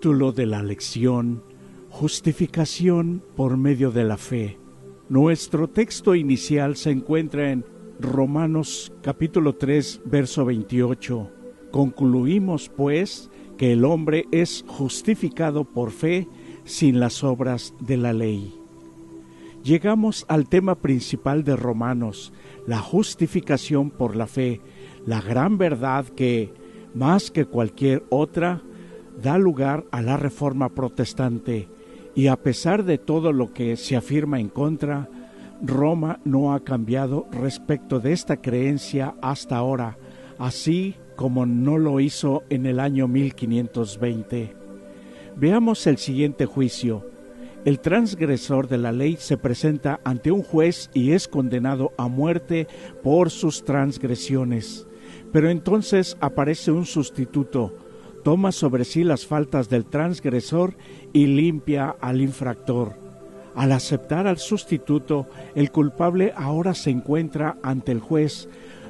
título de la lección, Justificación por medio de la fe. Nuestro texto inicial se encuentra en Romanos capítulo 3, verso 28. Concluimos, pues, que el hombre es justificado por fe sin las obras de la ley. Llegamos al tema principal de Romanos, la justificación por la fe, la gran verdad que, más que cualquier otra, da lugar a la reforma protestante y a pesar de todo lo que se afirma en contra, Roma no ha cambiado respecto de esta creencia hasta ahora, así como no lo hizo en el año 1520. Veamos el siguiente juicio. El transgresor de la ley se presenta ante un juez y es condenado a muerte por sus transgresiones. Pero entonces aparece un sustituto, toma sobre sí las faltas del transgresor y limpia al infractor. Al aceptar al sustituto, el culpable ahora se encuentra ante el juez,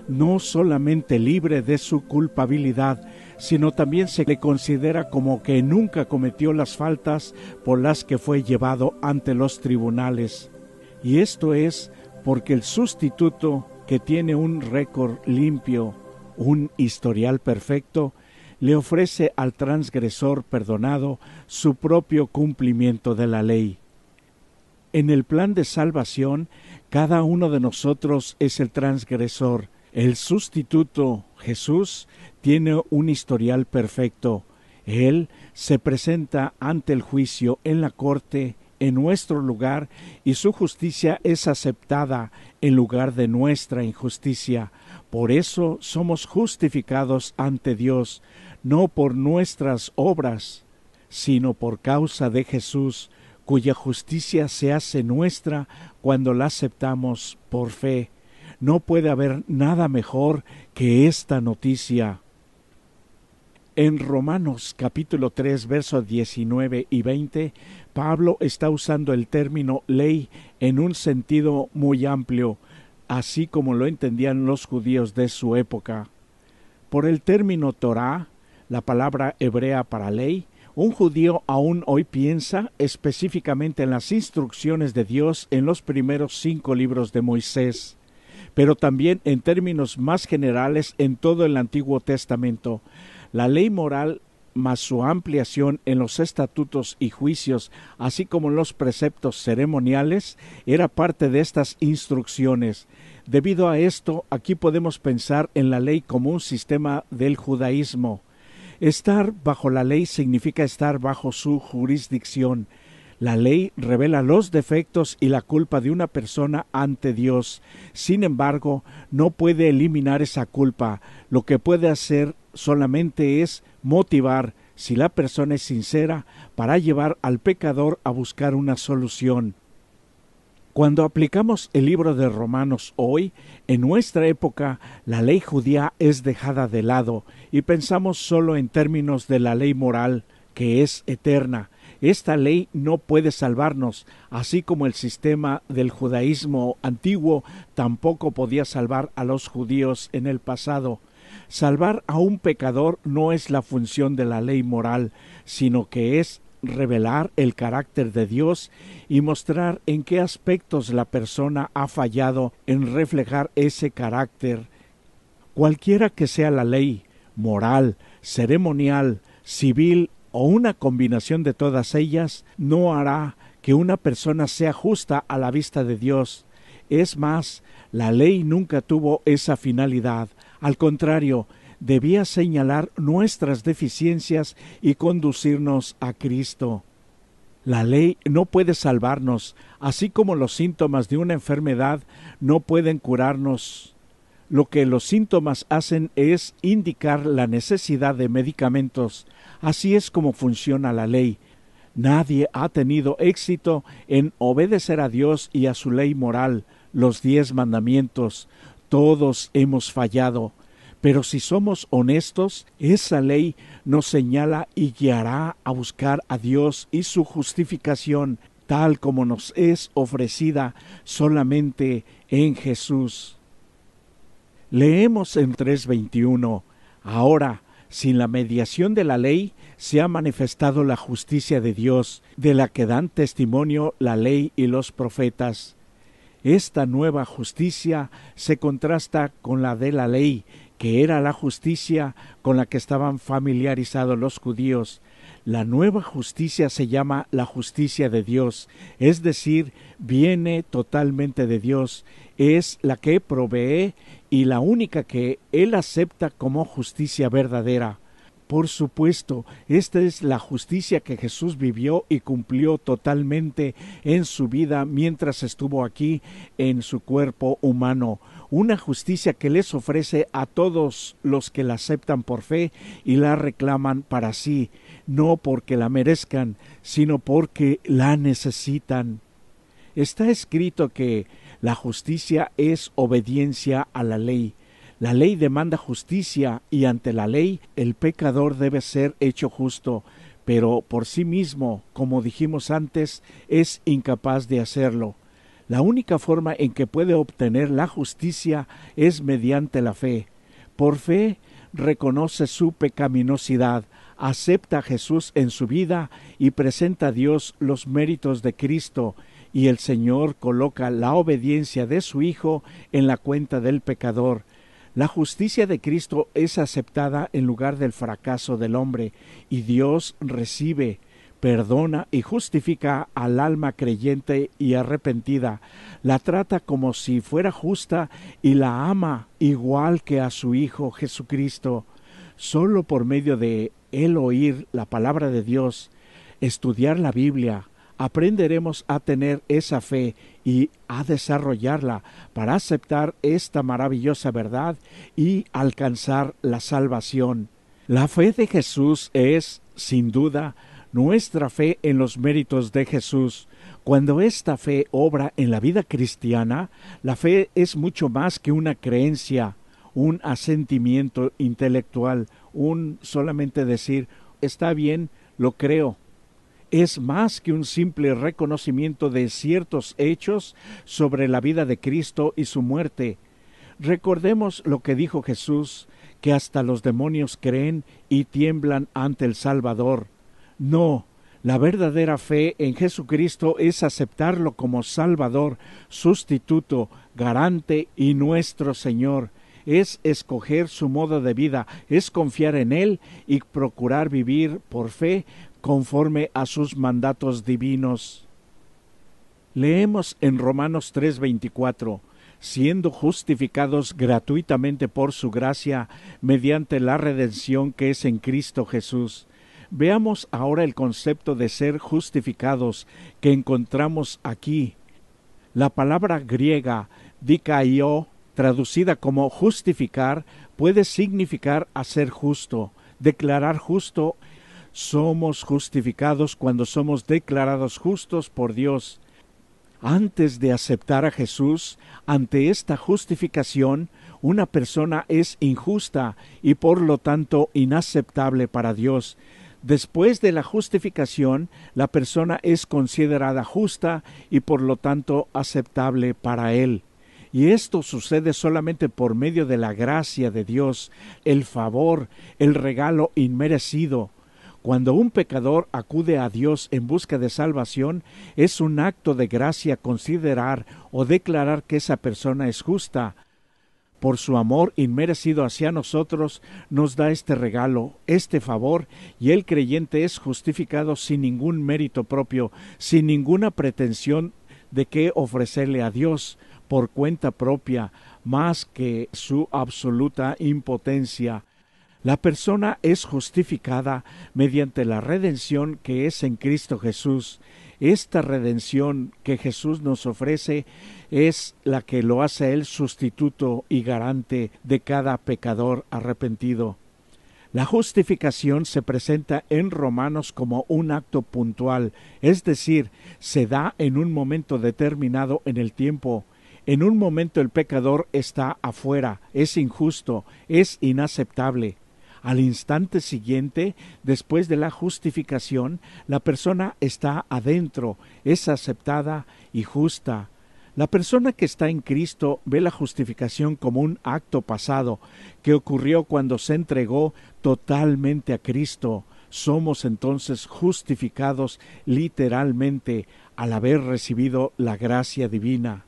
no solamente libre de su culpabilidad, sino también se le considera como que nunca cometió las faltas por las que fue llevado ante los tribunales. Y esto es porque el sustituto, que tiene un récord limpio, un historial perfecto, le ofrece al transgresor perdonado su propio cumplimiento de la ley. En el plan de salvación, cada uno de nosotros es el transgresor. El sustituto, Jesús, tiene un historial perfecto. Él se presenta ante el juicio en la corte en nuestro lugar y su justicia es aceptada en lugar de nuestra injusticia. Por eso somos justificados ante Dios, no por nuestras obras, sino por causa de Jesús, cuya justicia se hace nuestra cuando la aceptamos por fe. No puede haber nada mejor que esta noticia. En Romanos capítulo 3 versos 19 y 20, Pablo está usando el término ley en un sentido muy amplio, así como lo entendían los judíos de su época. Por el término Torah, la palabra hebrea para ley, un judío aún hoy piensa específicamente en las instrucciones de Dios en los primeros cinco libros de Moisés, pero también en términos más generales en todo el Antiguo Testamento. La ley moral más su ampliación en los estatutos y juicios, así como los preceptos ceremoniales, era parte de estas instrucciones. Debido a esto, aquí podemos pensar en la ley como un sistema del judaísmo. Estar bajo la ley significa estar bajo su jurisdicción. La ley revela los defectos y la culpa de una persona ante Dios. Sin embargo, no puede eliminar esa culpa. Lo que puede hacer solamente es motivar, si la persona es sincera, para llevar al pecador a buscar una solución. Cuando aplicamos el libro de Romanos hoy, en nuestra época la ley judía es dejada de lado y pensamos solo en términos de la ley moral, que es eterna. Esta ley no puede salvarnos, así como el sistema del judaísmo antiguo tampoco podía salvar a los judíos en el pasado. Salvar a un pecador no es la función de la ley moral, sino que es revelar el carácter de Dios y mostrar en qué aspectos la persona ha fallado en reflejar ese carácter. Cualquiera que sea la ley, moral, ceremonial, civil o una combinación de todas ellas, no hará que una persona sea justa a la vista de Dios. Es más, la ley nunca tuvo esa finalidad. Al contrario, debía señalar nuestras deficiencias y conducirnos a Cristo. La ley no puede salvarnos, así como los síntomas de una enfermedad no pueden curarnos. Lo que los síntomas hacen es indicar la necesidad de medicamentos. Así es como funciona la ley. Nadie ha tenido éxito en obedecer a Dios y a su ley moral, los diez mandamientos. Todos hemos fallado. Pero si somos honestos, esa ley nos señala y guiará a buscar a Dios y su justificación tal como nos es ofrecida solamente en Jesús. Leemos en 3.21, ahora, sin la mediación de la ley, se ha manifestado la justicia de Dios, de la que dan testimonio la ley y los profetas. Esta nueva justicia se contrasta con la de la ley que era la justicia con la que estaban familiarizados los judíos. La nueva justicia se llama la justicia de Dios, es decir, viene totalmente de Dios, es la que provee y la única que Él acepta como justicia verdadera. Por supuesto, esta es la justicia que Jesús vivió y cumplió totalmente en su vida mientras estuvo aquí en su cuerpo humano una justicia que les ofrece a todos los que la aceptan por fe y la reclaman para sí, no porque la merezcan, sino porque la necesitan. Está escrito que la justicia es obediencia a la ley, la ley demanda justicia y ante la ley el pecador debe ser hecho justo, pero por sí mismo, como dijimos antes, es incapaz de hacerlo. La única forma en que puede obtener la justicia es mediante la fe. Por fe reconoce su pecaminosidad, acepta a Jesús en su vida y presenta a Dios los méritos de Cristo, y el Señor coloca la obediencia de su Hijo en la cuenta del pecador. La justicia de Cristo es aceptada en lugar del fracaso del hombre y Dios recibe, perdona y justifica al alma creyente y arrepentida, la trata como si fuera justa y la ama igual que a su Hijo Jesucristo. Solo por medio de él oír la palabra de Dios, estudiar la Biblia, aprenderemos a tener esa fe y a desarrollarla para aceptar esta maravillosa verdad y alcanzar la salvación. La fe de Jesús es, sin duda, nuestra fe en los méritos de Jesús. Cuando esta fe obra en la vida cristiana, la fe es mucho más que una creencia, un asentimiento intelectual, un solamente decir está bien, lo creo, es más que un simple reconocimiento de ciertos hechos sobre la vida de Cristo y su muerte. Recordemos lo que dijo Jesús, que hasta los demonios creen y tiemblan ante el Salvador. No, la verdadera fe en Jesucristo es aceptarlo como Salvador, sustituto, garante y nuestro Señor. Es escoger su modo de vida, es confiar en Él y procurar vivir por fe conforme a sus mandatos divinos. Leemos en Romanos 3:24, siendo justificados gratuitamente por su gracia mediante la redención que es en Cristo Jesús. Veamos ahora el concepto de ser justificados que encontramos aquí. La palabra griega dikaio, traducida como justificar, puede significar hacer justo, declarar justo somos justificados cuando somos declarados justos por Dios. Antes de aceptar a Jesús, ante esta justificación, una persona es injusta y por lo tanto inaceptable para Dios. Después de la justificación, la persona es considerada justa y por lo tanto aceptable para Él. Y esto sucede solamente por medio de la gracia de Dios, el favor, el regalo inmerecido. Cuando un pecador acude a Dios en busca de salvación, es un acto de gracia considerar o declarar que esa persona es justa. Por su amor inmerecido hacia nosotros, nos da este regalo, este favor, y el creyente es justificado sin ningún mérito propio, sin ninguna pretensión de que ofrecerle a Dios por cuenta propia, más que su absoluta impotencia la persona es justificada mediante la redención que es en Cristo Jesús. Esta redención que Jesús nos ofrece es la que lo hace el sustituto y garante de cada pecador arrepentido. La justificación se presenta en Romanos como un acto puntual, es decir, se da en un momento determinado en el tiempo. En un momento el pecador está afuera, es injusto, es inaceptable. Al instante siguiente, después de la justificación, la persona está adentro, es aceptada y justa. La persona que está en Cristo ve la justificación como un acto pasado que ocurrió cuando se entregó totalmente a Cristo. Somos entonces justificados literalmente al haber recibido la gracia divina.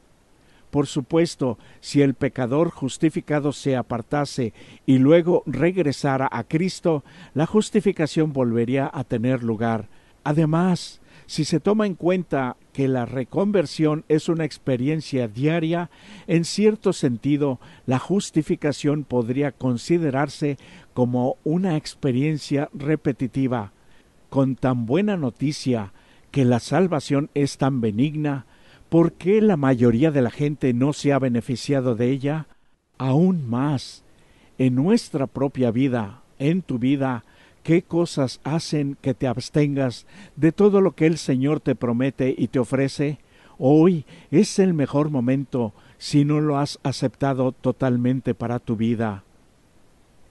Por supuesto, si el pecador justificado se apartase y luego regresara a Cristo, la justificación volvería a tener lugar. Además, si se toma en cuenta que la reconversión es una experiencia diaria, en cierto sentido, la justificación podría considerarse como una experiencia repetitiva. Con tan buena noticia que la salvación es tan benigna, ¿Por qué la mayoría de la gente no se ha beneficiado de ella? Aún más, en nuestra propia vida, en tu vida, ¿qué cosas hacen que te abstengas de todo lo que el Señor te promete y te ofrece? Hoy es el mejor momento si no lo has aceptado totalmente para tu vida.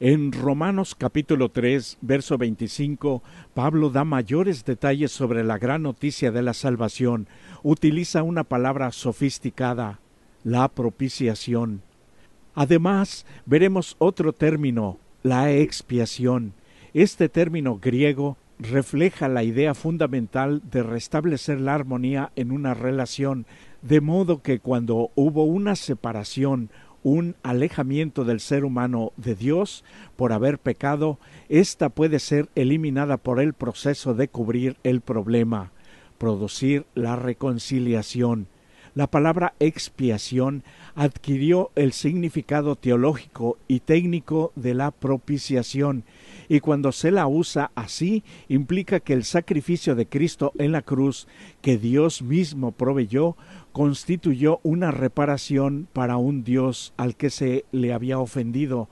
En Romanos capítulo 3, verso 25, Pablo da mayores detalles sobre la gran noticia de la salvación. Utiliza una palabra sofisticada, la propiciación. Además, veremos otro término, la expiación. Este término griego refleja la idea fundamental de restablecer la armonía en una relación, de modo que cuando hubo una separación un alejamiento del ser humano de Dios por haber pecado, ésta puede ser eliminada por el proceso de cubrir el problema, producir la reconciliación la palabra expiación adquirió el significado teológico y técnico de la propiciación, y cuando se la usa así implica que el sacrificio de Cristo en la cruz, que Dios mismo proveyó, constituyó una reparación para un Dios al que se le había ofendido,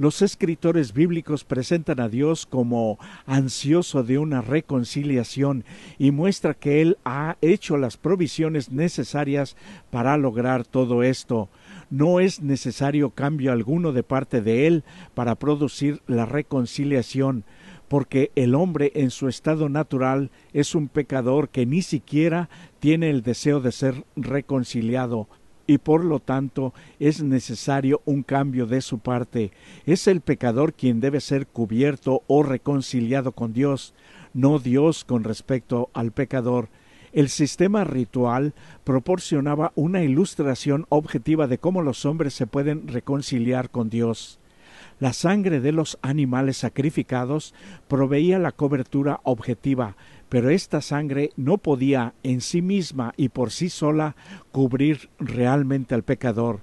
los escritores bíblicos presentan a Dios como ansioso de una reconciliación y muestra que Él ha hecho las provisiones necesarias para lograr todo esto. No es necesario cambio alguno de parte de Él para producir la reconciliación, porque el hombre en su estado natural es un pecador que ni siquiera tiene el deseo de ser reconciliado y por lo tanto es necesario un cambio de su parte. Es el pecador quien debe ser cubierto o reconciliado con Dios, no Dios con respecto al pecador. El sistema ritual proporcionaba una ilustración objetiva de cómo los hombres se pueden reconciliar con Dios. La sangre de los animales sacrificados proveía la cobertura objetiva, pero esta sangre no podía en sí misma y por sí sola cubrir realmente al pecador,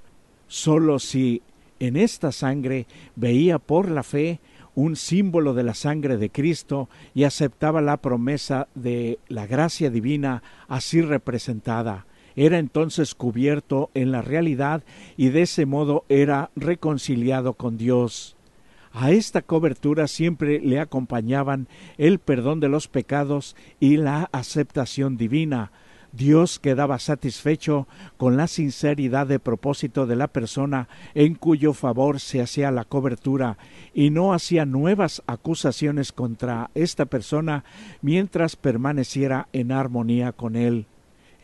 sólo si en esta sangre veía por la fe un símbolo de la sangre de Cristo y aceptaba la promesa de la gracia divina así representada. Era entonces cubierto en la realidad y de ese modo era reconciliado con Dios. A esta cobertura siempre le acompañaban el perdón de los pecados y la aceptación divina. Dios quedaba satisfecho con la sinceridad de propósito de la persona en cuyo favor se hacía la cobertura y no hacía nuevas acusaciones contra esta persona mientras permaneciera en armonía con él.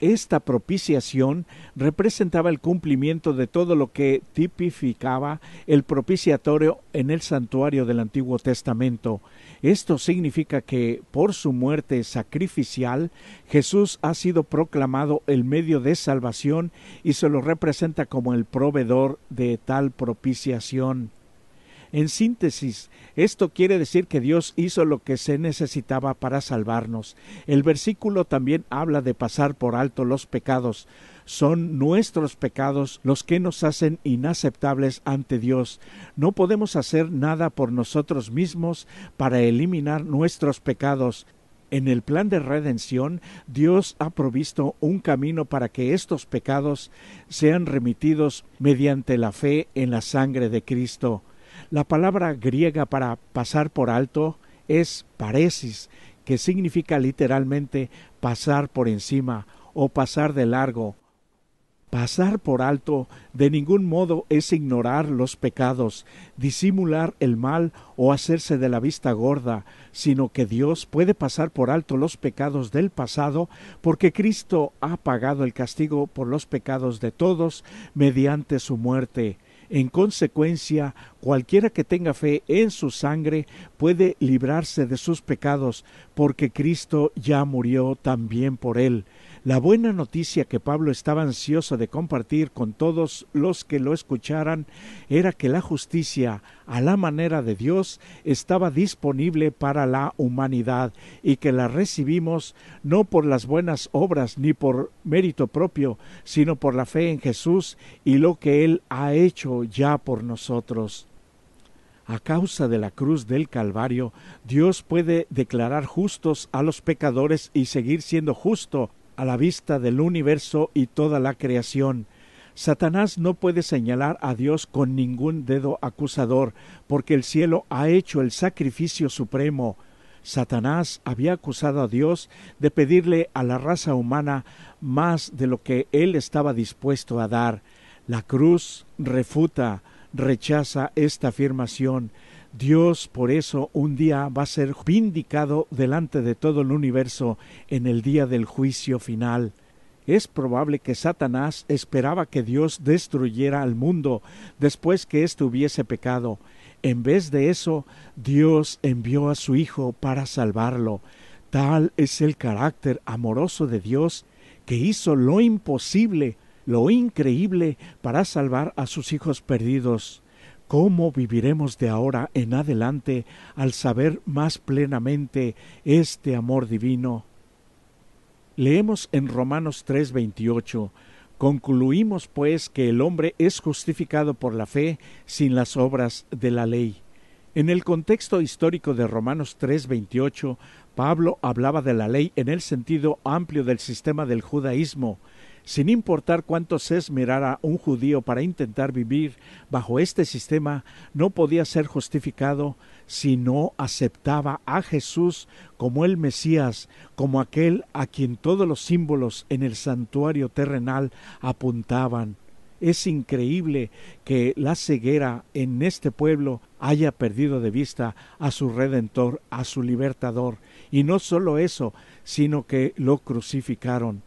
Esta propiciación representaba el cumplimiento de todo lo que tipificaba el propiciatorio en el santuario del Antiguo Testamento. Esto significa que, por su muerte sacrificial, Jesús ha sido proclamado el medio de salvación y se lo representa como el proveedor de tal propiciación. En síntesis, esto quiere decir que Dios hizo lo que se necesitaba para salvarnos. El versículo también habla de pasar por alto los pecados. Son nuestros pecados los que nos hacen inaceptables ante Dios. No podemos hacer nada por nosotros mismos para eliminar nuestros pecados. En el plan de redención, Dios ha provisto un camino para que estos pecados sean remitidos mediante la fe en la sangre de Cristo. La palabra griega para pasar por alto es paresis, que significa literalmente pasar por encima o pasar de largo. Pasar por alto de ningún modo es ignorar los pecados, disimular el mal o hacerse de la vista gorda, sino que Dios puede pasar por alto los pecados del pasado porque Cristo ha pagado el castigo por los pecados de todos mediante su muerte. En consecuencia, cualquiera que tenga fe en su sangre puede librarse de sus pecados, porque Cristo ya murió también por él, la buena noticia que Pablo estaba ansioso de compartir con todos los que lo escucharan era que la justicia, a la manera de Dios, estaba disponible para la humanidad y que la recibimos no por las buenas obras ni por mérito propio, sino por la fe en Jesús y lo que Él ha hecho ya por nosotros. A causa de la cruz del Calvario, Dios puede declarar justos a los pecadores y seguir siendo justo a la vista del universo y toda la creación. Satanás no puede señalar a Dios con ningún dedo acusador, porque el cielo ha hecho el sacrificio supremo. Satanás había acusado a Dios de pedirle a la raza humana más de lo que él estaba dispuesto a dar. La cruz refuta, rechaza esta afirmación. Dios por eso un día va a ser vindicado delante de todo el universo en el día del juicio final. Es probable que Satanás esperaba que Dios destruyera al mundo después que éste hubiese pecado. En vez de eso, Dios envió a su Hijo para salvarlo. Tal es el carácter amoroso de Dios que hizo lo imposible, lo increíble, para salvar a sus hijos perdidos. ¿Cómo viviremos de ahora en adelante al saber más plenamente este amor divino? Leemos en Romanos 3:28, Concluimos pues que el hombre es justificado por la fe sin las obras de la ley. En el contexto histórico de Romanos 3:28, Pablo hablaba de la ley en el sentido amplio del sistema del judaísmo, sin importar cuánto se esmerara un judío para intentar vivir bajo este sistema, no podía ser justificado si no aceptaba a Jesús como el Mesías, como aquel a quien todos los símbolos en el santuario terrenal apuntaban. Es increíble que la ceguera en este pueblo haya perdido de vista a su redentor, a su libertador. Y no solo eso, sino que lo crucificaron.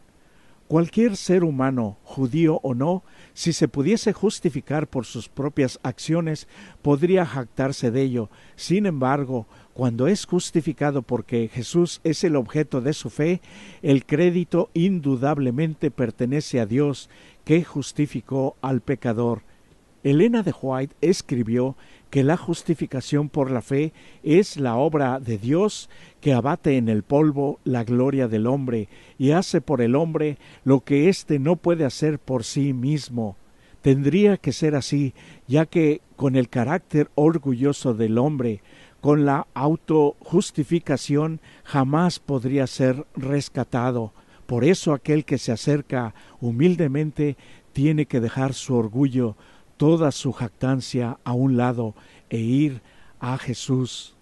Cualquier ser humano, judío o no, si se pudiese justificar por sus propias acciones, podría jactarse de ello. Sin embargo, cuando es justificado porque Jesús es el objeto de su fe, el crédito indudablemente pertenece a Dios, que justificó al pecador. Elena de White escribió que la justificación por la fe es la obra de Dios que abate en el polvo la gloria del hombre y hace por el hombre lo que éste no puede hacer por sí mismo. Tendría que ser así, ya que con el carácter orgulloso del hombre, con la autojustificación jamás podría ser rescatado. Por eso aquel que se acerca humildemente tiene que dejar su orgullo, toda su jactancia a un lado e ir a Jesús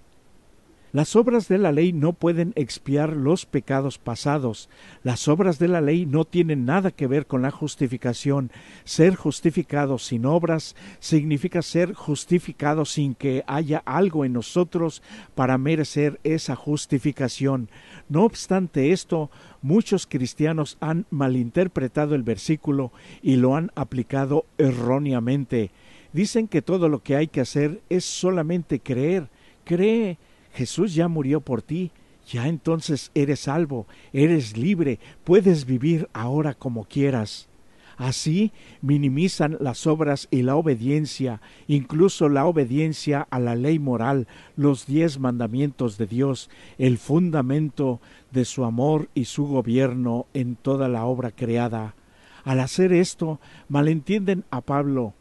las obras de la ley no pueden expiar los pecados pasados. Las obras de la ley no tienen nada que ver con la justificación. Ser justificado sin obras significa ser justificado sin que haya algo en nosotros para merecer esa justificación. No obstante esto, muchos cristianos han malinterpretado el versículo y lo han aplicado erróneamente. Dicen que todo lo que hay que hacer es solamente creer. Cree Jesús ya murió por ti, ya entonces eres salvo, eres libre, puedes vivir ahora como quieras. Así minimizan las obras y la obediencia, incluso la obediencia a la ley moral, los diez mandamientos de Dios, el fundamento de su amor y su gobierno en toda la obra creada. Al hacer esto, malentienden a Pablo,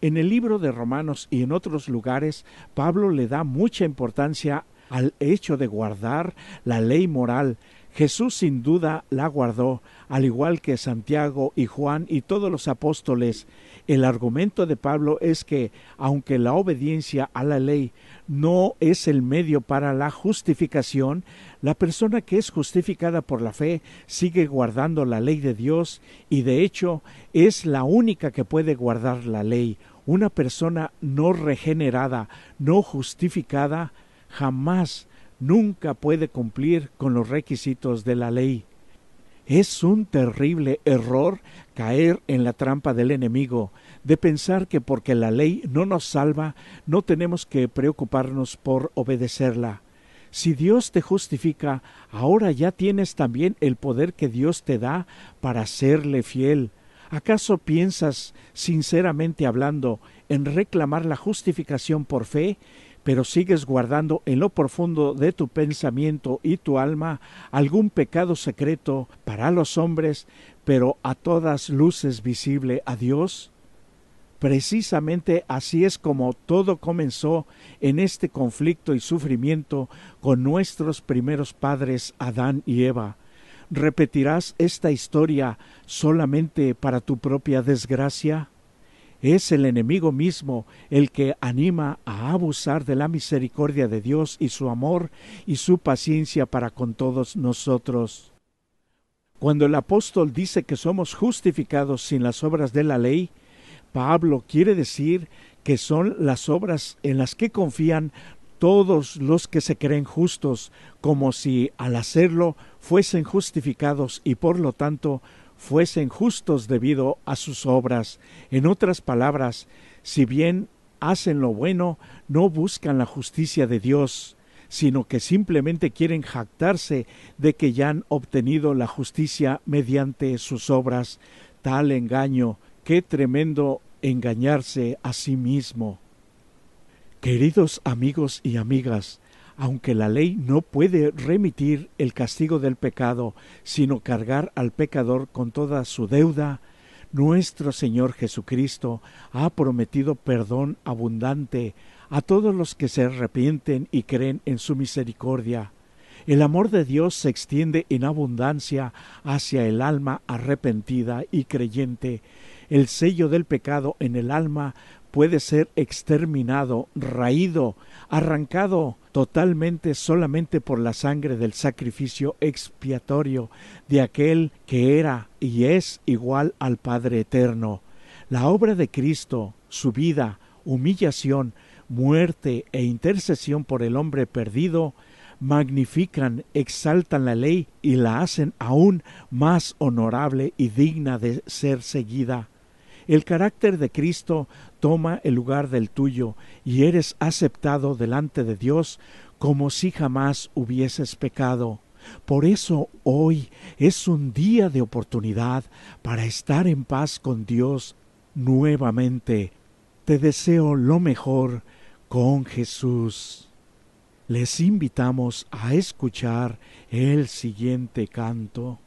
en el libro de Romanos y en otros lugares, Pablo le da mucha importancia al hecho de guardar la ley moral. Jesús sin duda la guardó, al igual que Santiago y Juan y todos los apóstoles. El argumento de Pablo es que, aunque la obediencia a la ley no es el medio para la justificación, la persona que es justificada por la fe sigue guardando la ley de Dios y de hecho es la única que puede guardar la ley. Una persona no regenerada, no justificada, jamás, nunca puede cumplir con los requisitos de la ley. Es un terrible error caer en la trampa del enemigo, de pensar que porque la ley no nos salva, no tenemos que preocuparnos por obedecerla. Si Dios te justifica, ahora ya tienes también el poder que Dios te da para serle fiel. ¿Acaso piensas, sinceramente hablando, en reclamar la justificación por fe pero sigues guardando en lo profundo de tu pensamiento y tu alma algún pecado secreto para los hombres, pero a todas luces visible a Dios? Precisamente así es como todo comenzó en este conflicto y sufrimiento con nuestros primeros padres Adán y Eva. ¿Repetirás esta historia solamente para tu propia desgracia? Es el enemigo mismo el que anima a abusar de la misericordia de Dios y su amor y su paciencia para con todos nosotros. Cuando el apóstol dice que somos justificados sin las obras de la ley, Pablo quiere decir que son las obras en las que confían todos los que se creen justos, como si al hacerlo fuesen justificados y por lo tanto fuesen justos debido a sus obras. En otras palabras, si bien hacen lo bueno, no buscan la justicia de Dios, sino que simplemente quieren jactarse de que ya han obtenido la justicia mediante sus obras. Tal engaño, qué tremendo engañarse a sí mismo. Queridos amigos y amigas, aunque la ley no puede remitir el castigo del pecado, sino cargar al pecador con toda su deuda, nuestro Señor Jesucristo ha prometido perdón abundante a todos los que se arrepienten y creen en su misericordia. El amor de Dios se extiende en abundancia hacia el alma arrepentida y creyente. El sello del pecado en el alma puede ser exterminado, raído, arrancado totalmente solamente por la sangre del sacrificio expiatorio de aquel que era y es igual al Padre Eterno. La obra de Cristo, su vida, humillación, muerte e intercesión por el hombre perdido, magnifican, exaltan la ley y la hacen aún más honorable y digna de ser seguida. El carácter de Cristo toma el lugar del tuyo y eres aceptado delante de Dios como si jamás hubieses pecado. Por eso hoy es un día de oportunidad para estar en paz con Dios nuevamente. Te deseo lo mejor con Jesús. Les invitamos a escuchar el siguiente canto.